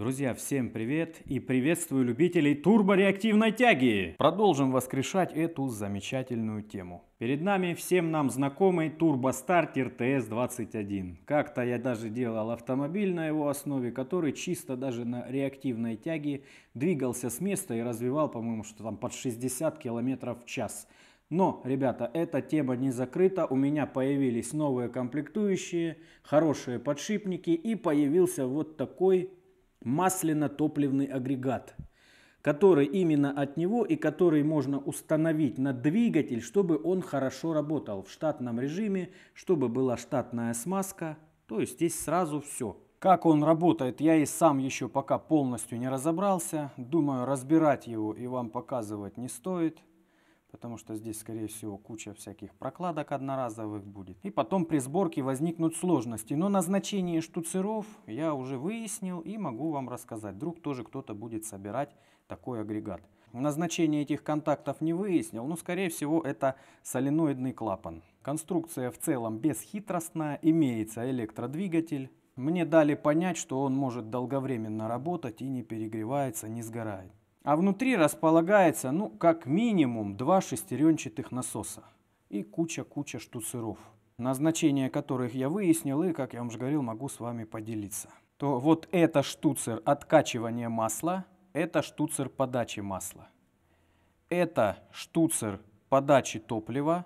Друзья, всем привет и приветствую любителей турбореактивной тяги! Продолжим воскрешать эту замечательную тему. Перед нами всем нам знакомый турбостартер ТС-21. Как-то я даже делал автомобиль на его основе, который чисто даже на реактивной тяге двигался с места и развивал, по-моему, что там под 60 км в час. Но, ребята, эта тема не закрыта, у меня появились новые комплектующие, хорошие подшипники и появился вот такой масляно-топливный агрегат, который именно от него и который можно установить на двигатель, чтобы он хорошо работал в штатном режиме, чтобы была штатная смазка. То есть здесь сразу все. Как он работает, я и сам еще пока полностью не разобрался. Думаю, разбирать его и вам показывать не стоит потому что здесь, скорее всего, куча всяких прокладок одноразовых будет. И потом при сборке возникнут сложности. Но назначение штуцеров я уже выяснил и могу вам рассказать. Вдруг тоже кто-то будет собирать такой агрегат. Назначение этих контактов не выяснил, но, скорее всего, это соленоидный клапан. Конструкция в целом бесхитростная, имеется электродвигатель. Мне дали понять, что он может долговременно работать и не перегревается, не сгорает а внутри располагается, ну, как минимум, два шестеренчатых насоса и куча-куча штуцеров, назначение которых я выяснил и, как я вам уже говорил, могу с вами поделиться. То вот это штуцер откачивания масла, это штуцер подачи масла. Это штуцер подачи топлива,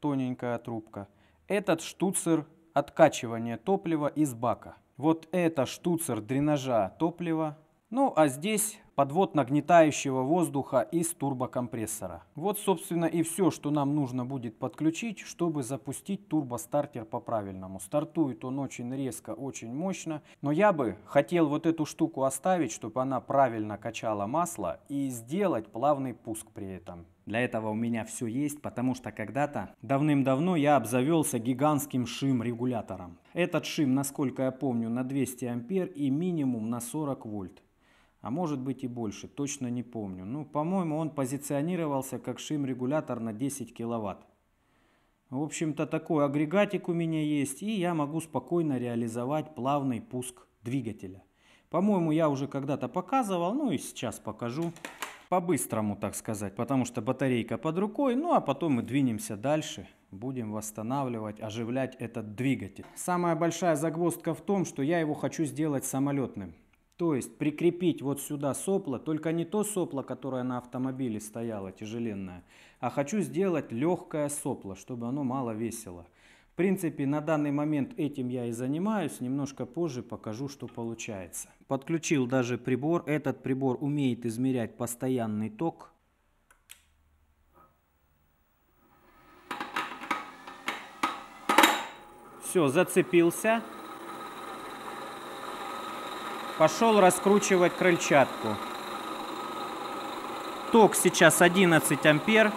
тоненькая трубка. Этот штуцер откачивания топлива из бака. Вот это штуцер дренажа топлива. Ну а здесь подвод нагнетающего воздуха из турбокомпрессора. Вот, собственно, и все, что нам нужно будет подключить, чтобы запустить турбостартер по-правильному. Стартует он очень резко, очень мощно, но я бы хотел вот эту штуку оставить, чтобы она правильно качала масло и сделать плавный пуск при этом. Для этого у меня все есть, потому что когда-то, давным-давно, я обзавелся гигантским шим-регулятором. Этот шим, насколько я помню, на 200 ампер и минимум на 40 вольт а может быть и больше, точно не помню. Ну, по-моему, он позиционировался как шим-регулятор на 10 киловатт. В общем-то, такой агрегатик у меня есть, и я могу спокойно реализовать плавный пуск двигателя. По-моему, я уже когда-то показывал, ну и сейчас покажу. По-быстрому, так сказать, потому что батарейка под рукой. Ну а потом мы двинемся дальше, будем восстанавливать, оживлять этот двигатель. Самая большая загвоздка в том, что я его хочу сделать самолетным. То есть прикрепить вот сюда сопло, только не то сопло, которое на автомобиле стояло, тяжеленное, а хочу сделать легкое сопло, чтобы оно мало весило. В принципе, на данный момент этим я и занимаюсь, немножко позже покажу, что получается. Подключил даже прибор, этот прибор умеет измерять постоянный ток. Все, зацепился пошел раскручивать крыльчатку. Ток сейчас 11 ампер.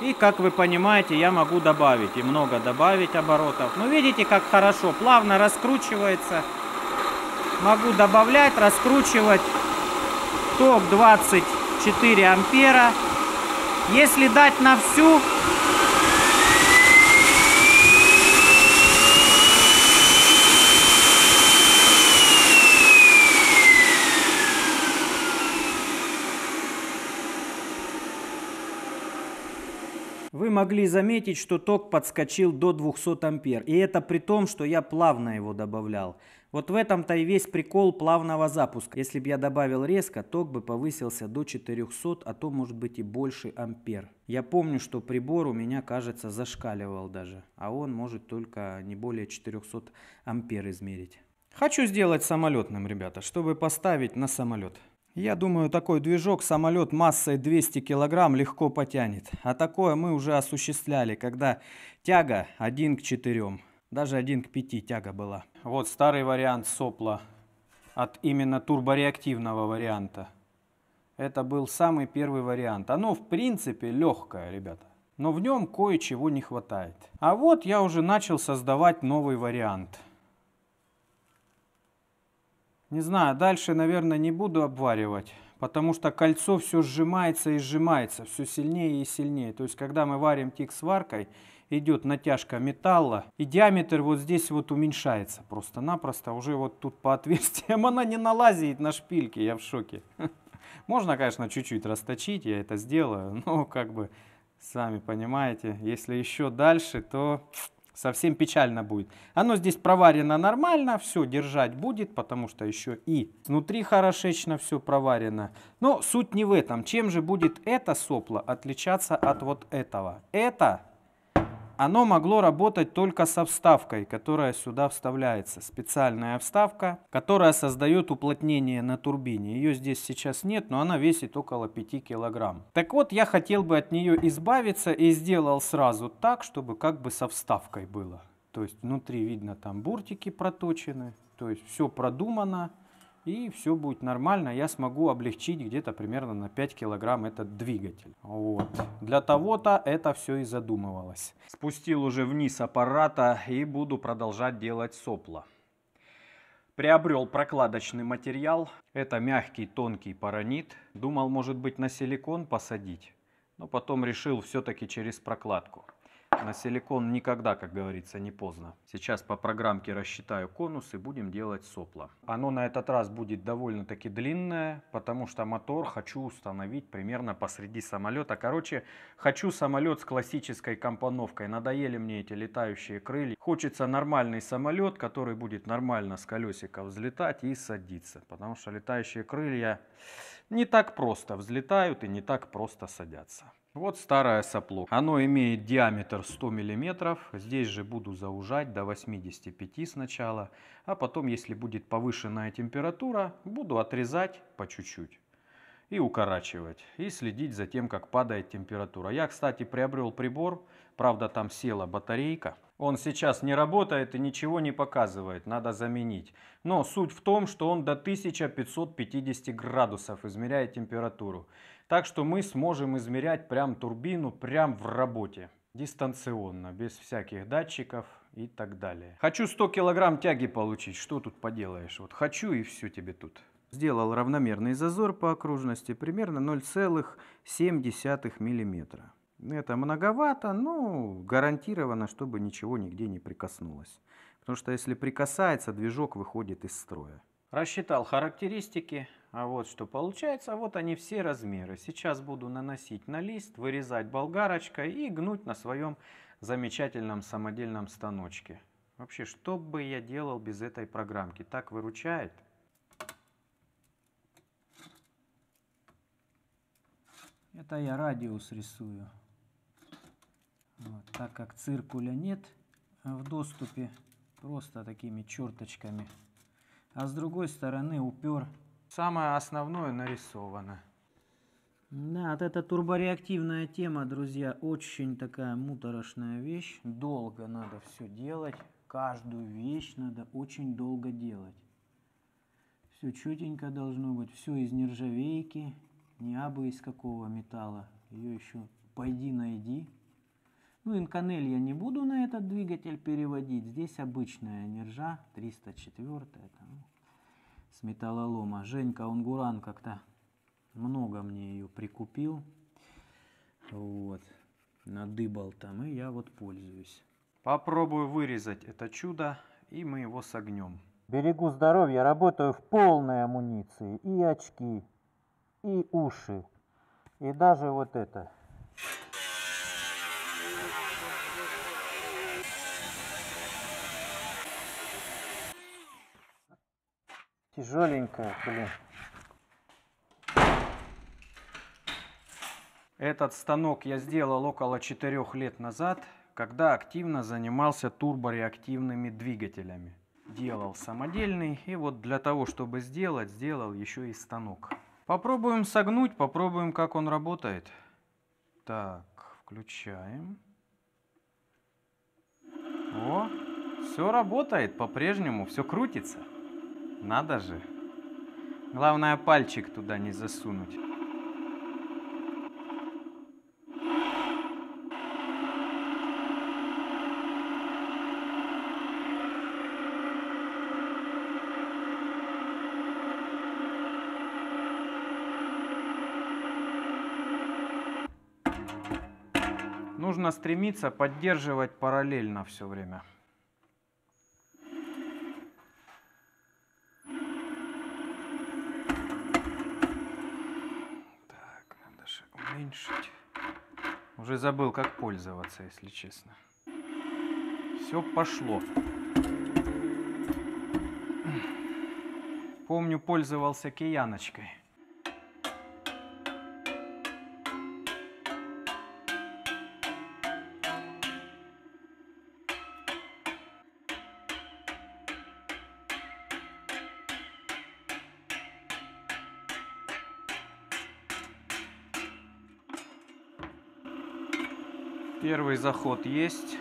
И как вы понимаете, я могу добавить и много добавить оборотов. Ну видите, как хорошо, плавно раскручивается. Могу добавлять, раскручивать. Ток 24 ампера. Если дать на всю, Вы могли заметить, что ток подскочил до 200 ампер. И это при том, что я плавно его добавлял. Вот в этом-то и весь прикол плавного запуска. Если бы я добавил резко, ток бы повысился до 400, а то может быть и больше ампер. Я помню, что прибор у меня, кажется, зашкаливал даже. А он может только не более 400 ампер измерить. Хочу сделать самолетным, ребята, чтобы поставить на самолет. Я думаю, такой движок самолет массой 200 килограмм легко потянет. А такое мы уже осуществляли, когда тяга 1 к 4. Даже 1 к 5 тяга была. Вот старый вариант сопла от именно турбореактивного варианта. Это был самый первый вариант. Оно в принципе легкое, ребята. Но в нем кое-чего не хватает. А вот я уже начал создавать новый вариант. Не знаю, дальше, наверное, не буду обваривать, потому что кольцо все сжимается и сжимается, все сильнее и сильнее. То есть, когда мы варим тик сваркой, идет натяжка металла, и диаметр вот здесь вот уменьшается просто-напросто. Уже вот тут по отверстиям она не налазит на шпильки, я в шоке. Можно, конечно, чуть-чуть расточить, я это сделаю, но как бы сами понимаете, если еще дальше, то совсем печально будет. Оно здесь проварено нормально, все держать будет, потому что еще и внутри хорошечно все проварено. Но суть не в этом. Чем же будет это сопло отличаться от вот этого? Это оно могло работать только со вставкой, которая сюда вставляется. Специальная вставка, которая создает уплотнение на турбине. Ее здесь сейчас нет, но она весит около 5 килограмм. Так вот, я хотел бы от нее избавиться и сделал сразу так, чтобы как бы со вставкой было. То есть внутри видно там буртики проточены, то есть все продумано, и все будет нормально, я смогу облегчить где-то примерно на 5 килограмм этот двигатель. Вот. Для того-то это все и задумывалось. Спустил уже вниз аппарата и буду продолжать делать сопла. Приобрел прокладочный материал. Это мягкий тонкий паранит. Думал, может быть, на силикон посадить, но потом решил все-таки через прокладку. На силикон никогда, как говорится, не поздно. Сейчас по программке рассчитаю конус и будем делать сопла. Оно на этот раз будет довольно-таки длинное, потому что мотор хочу установить примерно посреди самолета. Короче, хочу самолет с классической компоновкой. Надоели мне эти летающие крылья. Хочется нормальный самолет, который будет нормально с колесика взлетать и садиться. Потому что летающие крылья не так просто взлетают и не так просто садятся. Вот старое сопло. Оно имеет диаметр 100 мм. Здесь же буду заужать до 85 сначала. А потом, если будет повышенная температура, буду отрезать по чуть-чуть и укорачивать, и следить за тем, как падает температура. Я, кстати, приобрел прибор, правда там села батарейка. Он сейчас не работает и ничего не показывает, надо заменить. Но суть в том, что он до 1550 градусов измеряет температуру. Так что мы сможем измерять прям турбину прям в работе дистанционно, без всяких датчиков и так далее. Хочу 100 килограмм тяги получить, что тут поделаешь? Вот хочу и все тебе тут сделал равномерный зазор по окружности примерно 0,7 мм. Это многовато, но гарантированно, чтобы ничего нигде не прикоснулось. Потому что если прикасается, движок выходит из строя. Рассчитал характеристики, а вот что получается, вот они все размеры. Сейчас буду наносить на лист, вырезать болгарочкой и гнуть на своем замечательном самодельном станочке. Вообще, что бы я делал без этой программки? Так выручает. Это я радиус рисую. Вот, так как циркуля нет в доступе, просто такими черточками. А с другой стороны упер. Самое основное нарисовано. Да, вот эта турбореактивная тема, друзья, очень такая муторошная вещь. Долго надо все делать. Каждую вещь надо очень долго делать. Все чутенько должно быть, все из нержавейки не абы из какого металла, ее еще пойди найди. Ну, инканель я не буду на этот двигатель переводить, здесь обычная нержа, 304 это, с металлолома. Женька Унгуран как-то много мне ее прикупил, вот, надыбал там, и я вот пользуюсь. Попробую вырезать это чудо, и мы его согнем. Берегу здоровье, работаю в полной амуниции и очки и уши. И даже вот это. Тяжеленькая, блин. Этот станок я сделал около 4 лет назад, когда активно занимался турбореактивными двигателями. Делал самодельный и вот для того, чтобы сделать, сделал еще и станок. Попробуем согнуть, попробуем, как он работает. Так, включаем. О, все работает по-прежнему, все крутится. Надо же. Главное, пальчик туда не засунуть. нужно стремиться поддерживать параллельно все время. Так, надо же уменьшить. Уже забыл, как пользоваться, если честно. Все пошло. Помню, пользовался кияночкой. Первый заход есть.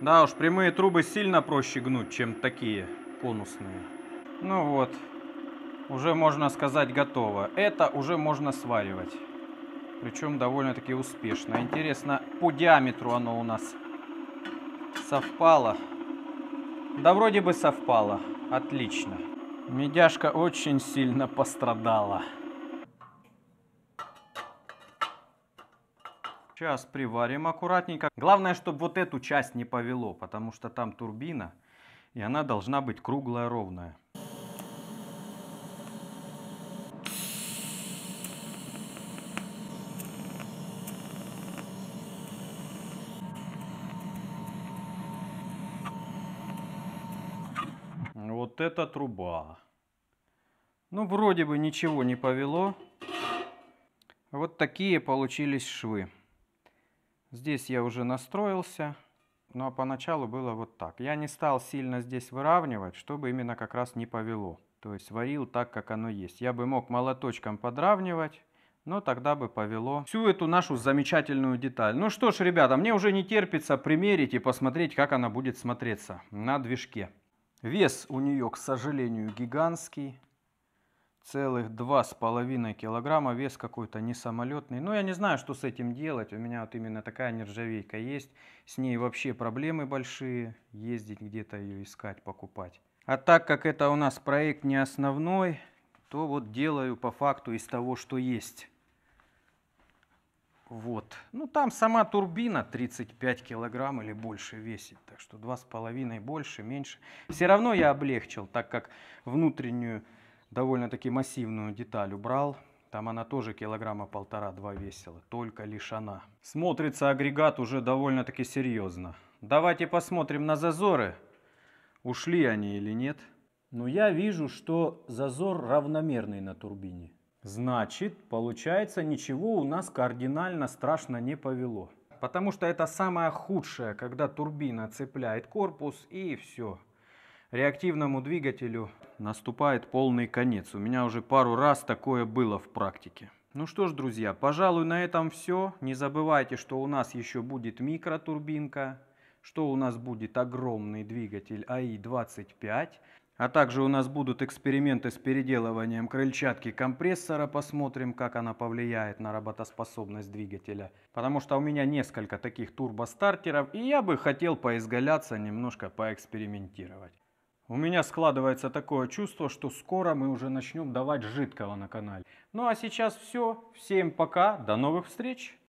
Да уж, прямые трубы сильно проще гнуть, чем такие конусные. Ну вот, уже можно сказать готово. Это уже можно сваривать. Причем довольно-таки успешно. Интересно, по диаметру оно у нас совпало. Да вроде бы совпало. Отлично. Медяшка очень сильно пострадала. Сейчас приварим аккуратненько. Главное, чтобы вот эту часть не повело, потому что там турбина, и она должна быть круглая, ровная. Вот эта труба. Ну, вроде бы ничего не повело. Вот такие получились швы. Здесь я уже настроился. Ну, а поначалу было вот так. Я не стал сильно здесь выравнивать, чтобы именно как раз не повело. То есть варил так, как оно есть. Я бы мог молоточком подравнивать, но тогда бы повело всю эту нашу замечательную деталь. Ну что ж, ребята, мне уже не терпится примерить и посмотреть, как она будет смотреться на движке. Вес у нее, к сожалению, гигантский. Целых 2,5 килограмма. Вес какой-то не самолетный. Но я не знаю, что с этим делать. У меня вот именно такая нержавейка есть. С ней вообще проблемы большие. Ездить где-то ее искать, покупать. А так как это у нас проект не основной, то вот делаю по факту из того, что есть. Вот. Ну, там сама турбина 35 килограмм или больше весит, так что 2,5 больше, меньше. Все равно я облегчил, так как внутреннюю довольно-таки массивную деталь убрал. Там она тоже килограмма полтора-два весила, только лишь она. Смотрится агрегат уже довольно-таки серьезно. Давайте посмотрим на зазоры, ушли они или нет. Но я вижу, что зазор равномерный на турбине. Значит, получается, ничего у нас кардинально страшно не повело. Потому что это самое худшее, когда турбина цепляет корпус и все. Реактивному двигателю наступает полный конец. У меня уже пару раз такое было в практике. Ну что ж, друзья, пожалуй, на этом все. Не забывайте, что у нас еще будет микротурбинка, что у нас будет огромный двигатель АИ-25. А также у нас будут эксперименты с переделыванием крыльчатки компрессора. Посмотрим, как она повлияет на работоспособность двигателя. Потому что у меня несколько таких турбостартеров, и я бы хотел поизгаляться, немножко поэкспериментировать. У меня складывается такое чувство, что скоро мы уже начнем давать жидкого на канале. Ну а сейчас все. Всем пока, до новых встреч!